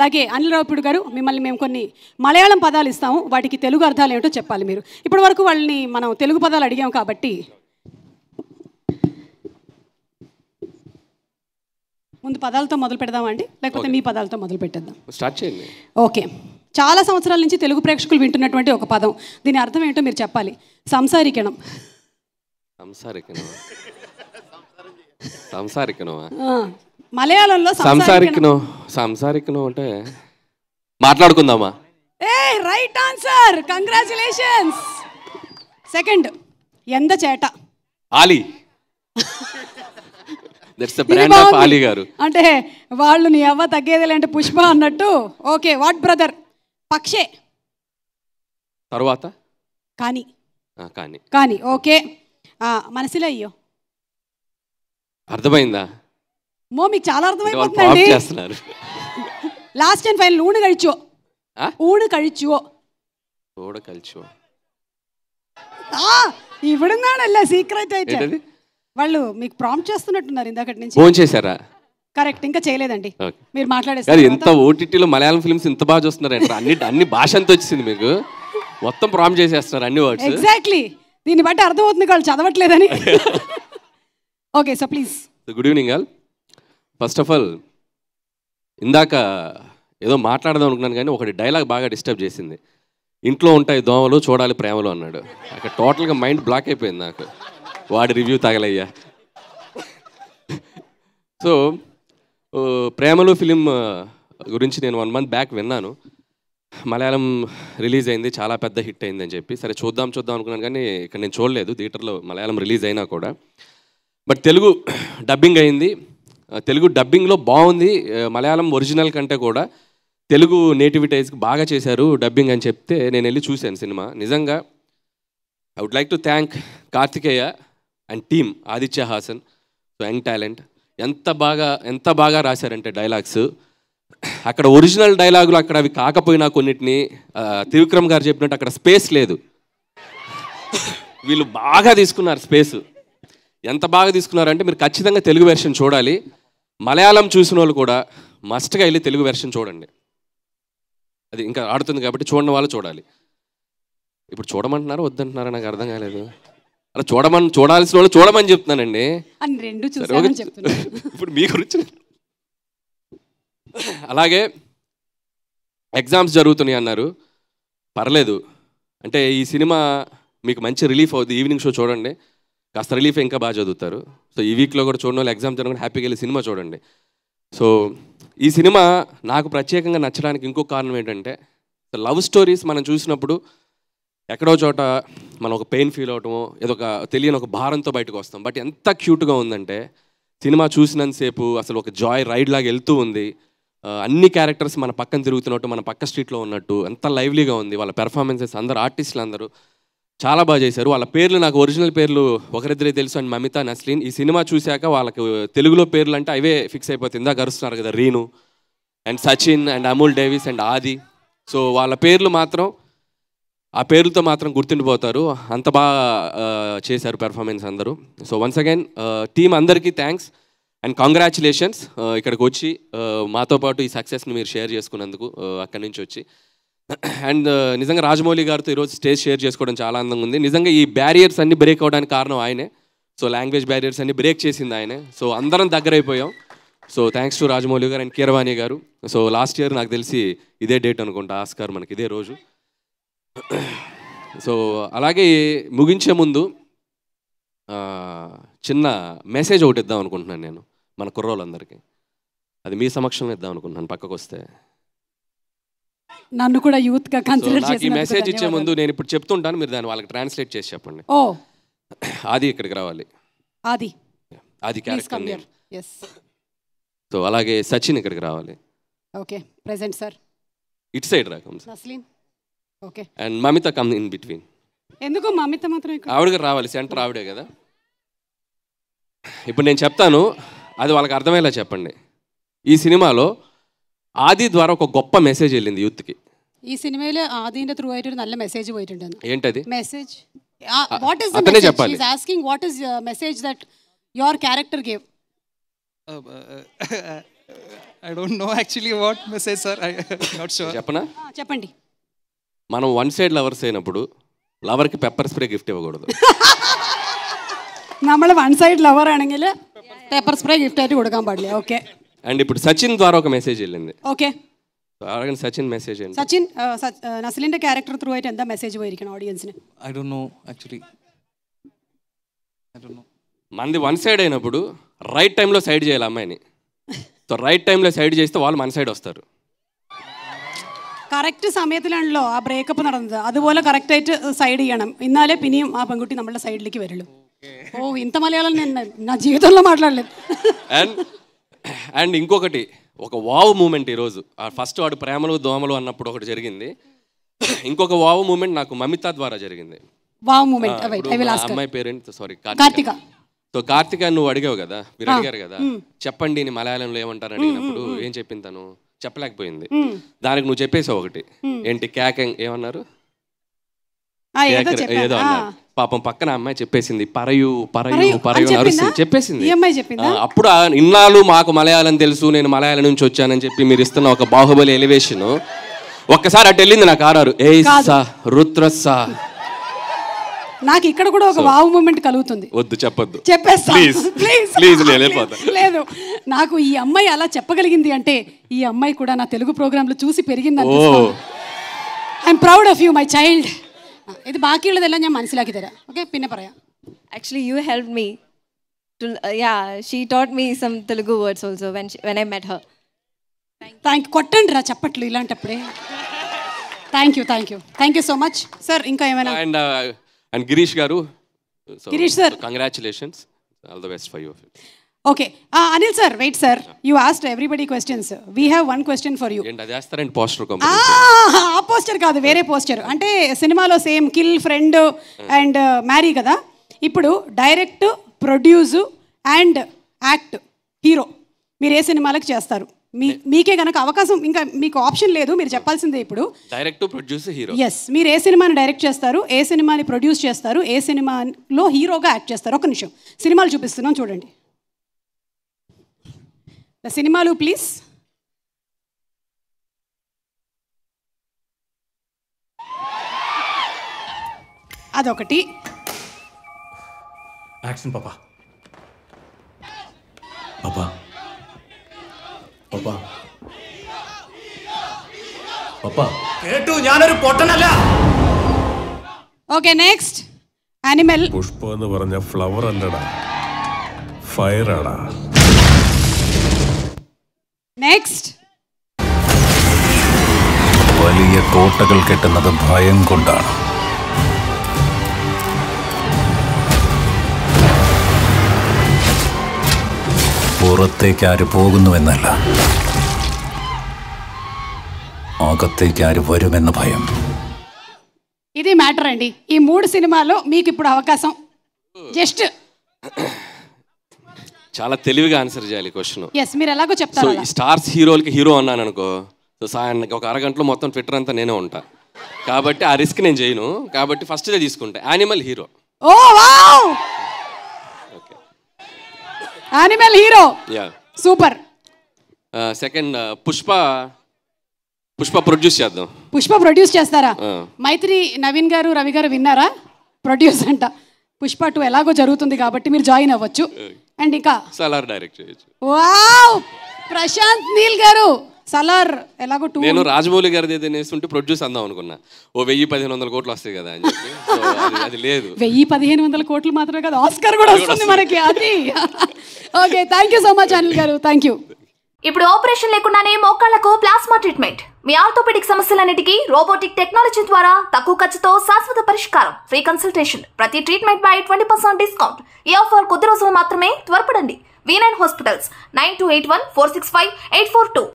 అలాగే అనిల్ రావుపుడు గారు మిమ్మల్ని మేము కొన్ని మలయాళం పదాలు ఇస్తాము వాటికి తెలుగు అర్థాలు ఏమిటో చెప్పాలి మీరు ఇప్పటి వరకు వాళ్ళని మనం తెలుగు పదాలు అడిగాం కాబట్టి ముందు పదాలతో మొదలు పెడదామండి లేకపోతే మీ పదాలతో మొదలు పెట్టేద్దాం స్టార్ట్ చేయండి ఓకే చాలా సంవత్సరాల నుంచి తెలుగు ప్రేక్షకులు వింటున్నటువంటి ఒక పదం దీని అర్థం ఏంటో మీరు చెప్పాలి సంసారికణం సంసారికణం సంసారికణమా మలయాళంలో సంసారికను సంసారికను అంటే మాట్లాడుకుందామా a right answer congratulations second ఎంత చేట Ali that's the brand of Ali garu అంటే వాళ్ళు నీ అవ్వ తగ్గేది లేంటే పుష్ప అన్నట్టు ఓకే వాట్ బ్రదర్ పక్షే తర్వాత కానీ కానీ కానీ ఓకే మనసులో అయ్యో అర్థమైందా మో మీకు చాలా అర్థమైపోతుందండి లాస్ట్ అండ్ ఫైనల్ ఊడు కழிச்சோ ఊడు కழிச்சோ ఊడు కழிச்சோ ఆ ఇవిడున్నాడల్ల సీక్రెట్ అయితే వాళ్ళు మీకు ప్రాంప్ట్ చేస్తున్నట్టున్నారు ఇందాకటి నుంచి ఫోన్ చేశారా కరెక్ట్ ఇంకా చేయలేదండి మీరు మాట్లాడేసారు ఎంత ఓటీటీలో మలయాళం ఫిల్మ్స్ ఇంత బాగా చూస్తున్నారు అన్ని అన్ని భాషంతో వచ్చింది మీకు మొత్తం ప్రామ్ చేసేస్తున్నారు అన్ని వర్డ్స్ ఎగ్జాక్ట్లీ దీన్ని బట్టి అర్థమవుతుంది వాళ్ళు చదవట్లేదని okay so please good evening all first of all ఇందాక ఏదో మాట్లాడదాం అనుకున్నాను కానీ ఒకటి డైలాగ్ బాగా డిస్టర్బ్ చేసింది ఇంట్లో ఉంటాయి దోమలు చూడాలి ప్రేమలు అన్నాడు అక్కడ టోటల్గా మైండ్ బ్లాక్ అయిపోయింది నాకు వాడి రివ్యూ తగలయ్యా సో ప్రేమలు ఫిలిం గురించి నేను వన్ మంత్ బ్యాక్ విన్నాను మలయాళం రిలీజ్ అయింది చాలా పెద్ద హిట్ అయింది అని చెప్పి సరే చూద్దాం చూద్దాం అనుకున్నాను కానీ ఇక్కడ నేను చూడలేదు థియేటర్లో మలయాళం రిలీజ్ అయినా కూడా బట్ తెలుగు డబ్బింగ్ అయింది తెలుగు డబ్బింగ్లో బాగుంది మలయాళం ఒరిజినల్ కంటే కూడా తెలుగు నేటివిటైజ్కి బాగా చేశారు డబ్బింగ్ అని చెప్తే నేను వెళ్ళి చూశాను సినిమా నిజంగా I would like to thank Karthikeya and team Aditya Hasan young talent ఎంత బాగా ఎంత బాగా రాశారంటే డైలాగ్స్ అక్కడ ఒరిజినల్ డైలాగులు అక్కడ అవి కాకపోయినా కొన్నిటిని త్రివిక్రమ్ గారు చెప్పినట్టు అక్కడ స్పేస్ లేదు వీళ్ళు బాగా తీసుకున్నారు స్పేసు ఎంత బాగా తీసుకున్నారంటే మీరు ఖచ్చితంగా తెలుగు వెర్షన్ చూడాలి మలయాళం చూసిన వాళ్ళు కూడా మస్ట్గా వెళ్ళి తెలుగు వెర్షన్ చూడండి అది ఇంకా ఆడుతుంది కాబట్టి చూడని వాళ్ళు చూడాలి ఇప్పుడు చూడమంటున్నారు వద్దంటున్నారా నాకు అర్థం కాలేదు అలా చూడమని చూడాల్సిన వాళ్ళు చూడమని చెప్తున్నానండి ఇప్పుడు మీ గురించి అలాగే ఎగ్జామ్స్ జరుగుతున్నాయి అన్నారు పర్లేదు అంటే ఈ సినిమా మీకు మంచి రిలీఫ్ అవుతుంది ఈవినింగ్ షో చూడండి కాస్త రిలీఫ్ ఇంకా బాగా చదువుతారు సో ఈ వీక్లో కూడా చూడడం వాళ్ళు ఎగ్జామ్ జరగకుండా హ్యాపీగా వెళ్ళి సినిమా చూడండి సో ఈ సినిమా నాకు ప్రత్యేకంగా నచ్చడానికి ఇంకో కారణం ఏంటంటే లవ్ స్టోరీస్ మనం చూసినప్పుడు ఎక్కడో చోట మనం ఒక పెయిన్ ఫీల్ అవటమో ఏదో ఒక తెలియని ఒక భారంతో బయటకు వస్తాం బట్ ఎంత క్యూట్గా ఉందంటే సినిమా చూసినంతసేపు అసలు ఒక జాయ్ రైడ్ లాగా వెళ్తూ ఉంది అన్ని క్యారెక్టర్స్ మన పక్కన తిరుగుతున్నట్టు మన పక్క స్ట్రీట్లో ఉన్నట్టు ఎంత లైవ్లీగా ఉంది వాళ్ళ పెర్ఫార్మెన్సెస్ అందరు ఆర్టిస్టులు అందరూ చాలా బాగా చేశారు వాళ్ళ పేర్లు నాకు ఒరిజినల్ పేర్లు ఒకరిద్దరే తెలుసు అండ్ మమిత నస్లీన్ ఈ సినిమా చూశాక వాళ్ళకి తెలుగులో పేర్లు అంటే అవే ఫిక్స్ అయిపోతుంది గరుస్తున్నారు అరుస్తున్నారు కదా Reenu and Sachin and Amal Davis and Aadi so వాళ్ళ పేర్లు మాత్రం ఆ పేర్లతో మాత్రం గుర్తుండిపోతారు అంత బాగా చేశారు పెర్ఫార్మెన్స్ అందరూ సో వన్స్ అగైన్ టీం అందరికీ థ్యాంక్స్ అండ్ కాంగ్రాచులేషన్స్ ఇక్కడికి వచ్చి మాతో పాటు ఈ సక్సెస్ని మీరు షేర్ చేసుకున్నందుకు అక్కడి నుంచి వచ్చి అండ్ నిజంగా రాజమౌళి గారితో ఈరోజు స్టేజ్ షేర్ చేసుకోవడం చాలా ఆనందంగా ఉంది నిజంగా ఈ బ్యారియర్స్ అన్ని బ్రేక్ అవడానికి కారణం ఆయనే సో లాంగ్వేజ్ బ్యారియర్స్ అన్ని బ్రేక్ చేసింది ఆయనే సో అందరం దగ్గరైపోయాం so thanks to Rajamouli garu and Keeravani గారు సో లాస్ట్ ఇయర్ నాకు తెలిసి ఇదే డేట్ అనుకుంటా ఆస్కార్ మనకి ఇదే రోజు సో అలాగే ముగించే ముందు చిన్న మెసేజ్ ఒకటి ఇద్దాం అనుకుంటున్నాను నేను మన కుర్రోళ్ళందరికీ అది మీ సమక్షంలో ఇద్దాం అనుకుంటున్నాను పక్కకు వస్తే నన్ను కూడా యూత్ గా కన్సిడర్ చేసి మెసేజ్ ఇచ్చే ముందు నేను ఇప్పుడు చెప్తుంటాను మీరు దాన్ని వాళ్ళకి ట్రాన్స్లేట్ చేసి చెప్పండి ఓ ఆది ఇక్కడికి రావాలి ఆది ఆది క్యారెక్టర్ ఎస్ సో అలాగే సచిన్ ఇక్కడికి రావాలి okay present sir it side రాకం Naslen okay and Mamitha come in between ఎందుకు మమిత మాత్రం ఆవిడకి రావాలి సెంటర్ ఆవిడే కదా ఇప్పుడు నేను చెప్తాను అది వాళ్ళకి అర్థమయ్యేలా చెప్పండి ఈ సినిమాలో ఆది ద్వారా ఒక గొప్ప మెసేజ్ వెళ్ళింది యూత్కి ഈ സിനിമയിൽ ആദീന്റെ ത്രൂ ആയിട്ട് ഒരു നല്ല മെസ്സേജ് പോയിട്ടുണ്ടെന്ന് ఏంటది മെസ്സേജ് വാട്ട് ഈസ് അത്രേ చెప్పాలి. Is asking what is message that your character gave Uh, uh, I don't know actually what message, sir. I, am not sure. చెప్పనా చెప్పండి మనం వన్ సైడ్ లవర్స్ అయినప్పుడు లవర్కి పెప్పర్ స్ప్రే గిఫ్ట్ ఇవ్వకూడదు നമ്മൾ one side lover ആണെങ്കിൽ paper spray gift ആയിട്ട് കൊടുക്കാൻ പാടില്ല ഓക്കെ అండ్ ఇప్పుడు సచిన్ ద్వారా ఒక మెసేజ్ వెళ్ళింది ഓക്കെ అడగండి సచిన్ మెసేజ్ అండి സച്ചിൻ ഏഹ്, സ- ഏഹ്, നസ്ലിന്റെ ക്യാരക്ടർ ത്രൂ ആയിട്ട് എന്താ മെസ്സേജ് പോയിരിക്കണം ഓഡിയൻസിന് I don't know actually. I don't know. మనది వన్ సైడ్ అయినప్పుడు రైట్ టైంలో సైడ్ చేయాలి అమ్మాయిని సో రైట్ టైంలో సైడ్ చేస్తే వాళ్ళు మన సైడ్ వస్తారు കറക്റ്റ് സമയത്തിലാണല്ലോ ആ ബ്രേക്കപ്പ് നടന്നത് അതുപോലെ correct ആയിട്ട് സൈഡ് ചെയ്യണം എന്നാലേ പിന്നെയും ആ പെൺകുട്ടി നമ്മുടെ സൈഡിലേക്ക് വരുള്ളൂ ഓ ഇന്നത്തെ മലയാളം ഞാൻ ജീവിതമുള്ള മാట్లాడలేదు అండ్ అండ్ ఇంకొకటి ఒక వావ్ మూమెంట్ ఈరోజు ఫస్ట్ వాడు ప్రేమలు దోమలు అన్నప్పుడు ఒకటి జరిగింది ఇంకొక వావ్ మూమెంట్ నాకు మమిత ద్వారా జరిగింది వావ్ మూమెంట్ అమ్మాయి parent sorry Karthika so Karthika నువ్వు అడిగావు కదా మీరు అడిగారు కదా చెప్పండి నీ మలయాళంలో ఏమంటారు అడిగినప్పుడు ఏం చెప్పింది తను చెప్పలేకపోయింది దానికి నువ్వు చెప్పేసావు ఒకటి ఏంటి క్యాక్ ఏమన్నారు ఏదో పాపం పక్కన అమ్మాయి చెప్పేసింది పరయు పరయు పరయు నరుస్తుంది చెప్పేసింది అప్పుడు ఇన్నాళ్ళు మాకు మలయాళం తెలుసు నేను మలయాళం నుంచి వచ్చానని చెప్పి మీరు ఇస్తున్న ఒక బాహుబలి ఎలివేషన్ ఒక్కసారి అటు వెళ్ళింది నాకు ఆరారు ఏ సా నాకు ఇక్కడ కూడా ఒక వావ్ మూమెంట్ కలుగుతుంది వద్దు చెప్పొద్దు చెప్పేస్తా ప్లీజ్ లేదు నాకు ఈ అమ్మాయి అలా చెప్పగలిగింది అంటే ఈ అమ్మాయి కూడా నా తెలుగు లో చూసి పెరిగింది I'm proud of you my child ഇത് ബാക്കിയുള്ളതെല്ലാം ഞാൻ മനസ്സിലാക്കി തരാം ഓക്കെ പിന്നെ പറയാം actually you help me to yeah she taught me some Telugu words also when when I met her thank కొట్టండి రా చప్పట్లు ఇలాంటప్పుడే thank you thank you thank you so much sir ఇంకా ఏమైనా and and Girish garu Girish sir congratulations all the best for you okay Anil sir wait sir you ఆస్ట్ everybody questions we have one question for you poster ఆ poster కాదు వేరే poster అంటే సినిమాలో same kill friend and marry uh, కదా ఇప్పుడు direct produce and act hero మీరు ఏ సినిమాలకు చేస్తారు మీ మీకే గనక అవకాశం ఇంకా మీకు ఆప్షన్ లేదు మీరు చెప్పాల్సిందే ఇప్పుడు డైరెక్ట్ ప్రొడ్యూస్ హీరో ఎస్ మీరు ఏ సినిమాని డైరెక్ట్ చేస్తారు ఏ సినిమాని ప్రొడ్యూస్ చేస్తారు ఏ సినిమాలో హీరోగా యాక్ట్ చేస్తారు ఒక నిమిషం సినిమాలు చూపిస్తున్నాం చూడండి The cinema Lou, please. అదొకటి యాక్షన్ పాపా పాపా പാപ്പ പാപ്പ കേട്ടു ഞാനൊരു പൊട്ടനല്ല ഓക്കെ നെക്സ്റ്റ് ആനിമൽ പുഷ്പം എന്ന് പറഞ്ഞ ഫ്ലവർ അല്ലടാ ഫയറാടാ വലിയ കോട്ടകൾ കെട്ടുന്നത് ഭയം കൊണ്ടാണ് പുറത്തേക്ക് ആര് പോകുന്നുവെന്നല്ല അകത്തേക്ക് ആര് വരുമെന്ന ഭയം ഇതേ മാറ്റർ അണ്ടി ഈ മൂഡ് സിനിമാലോ മീക്ക് ഇപ്പോഴും അവകാശം ജസ്റ്റ് చాలా తెలివిగా ఆన్సర్ చేయాలి క్వశ్చన్ ఎస్ మీరు ఎలాగో చెప్తారు స్టార్స్ హీరోలకి హీరో అన్నాను అనుకో సో సాయన్నకి ఒక అరగంటలో మొత్తం ట్విట్టర్ అంతా నేనే ఉంటా కాబట్టి ఆ రిస్క్ నేను చేయను కాబట్టి ఫస్ట్ ఇదే తీసుకుంటా animal hero oh wow animal hero yeah super second Pushpa Pushpa produce చేద్దాం పుష్ప ప్రొడ్యూస్ చేస్తారా మైత్రి నవీన్ గారు రవి గారు విన్నారా ప్రొడ్యూస్ అంట పుష్ప టూ ఎలాగో జరుగుతుంది కాబట్టి మీరు జాయిన్ అవ్వచ్చు అండ్ ఇక సలార్ డైరెక్ట్ చేయొచ్చు వావ్ ప్రశాంత్ నీల్ గారు సలార్ ఎలాగో టూ నేను రాజమౌళి గారి నేస్తుంటే ప్రొడ్యూస్ అందాం అనుకున్నా ఓ వెయ్యి పదిహేను వందల కోట్లు వస్తాయి కదా అని చెప్పి అది- లేదు వెయ్యి పదిహేను వందల కోట్లు మాత్రమే కదా ఆస్కార్ కూడా వస్తుంది మనకి అది okay thank you so much Anil garu thank you ఇప్పుడు ఆపరేషన్ లేకుండానే మోకాళ్లకు ప్లాస్మా ట్రీట్మెంట్ మీ ఆర్థోపెడిక్ సమస్యలన్నిటికీ రోబోటిక్ టెక్నాలజీ ద్వారా తక్కువ ఖర్చుతో శాశ్వత పరిష్కారం ఫ్రీ కన్సల్టేషన్ ప్రతి treatment by twenty percent discount ఈ ఆఫర్ కొద్ది రోజులు మాత్రమే త్వరపడండి V nine hospitals nine two eight one four six five eight four two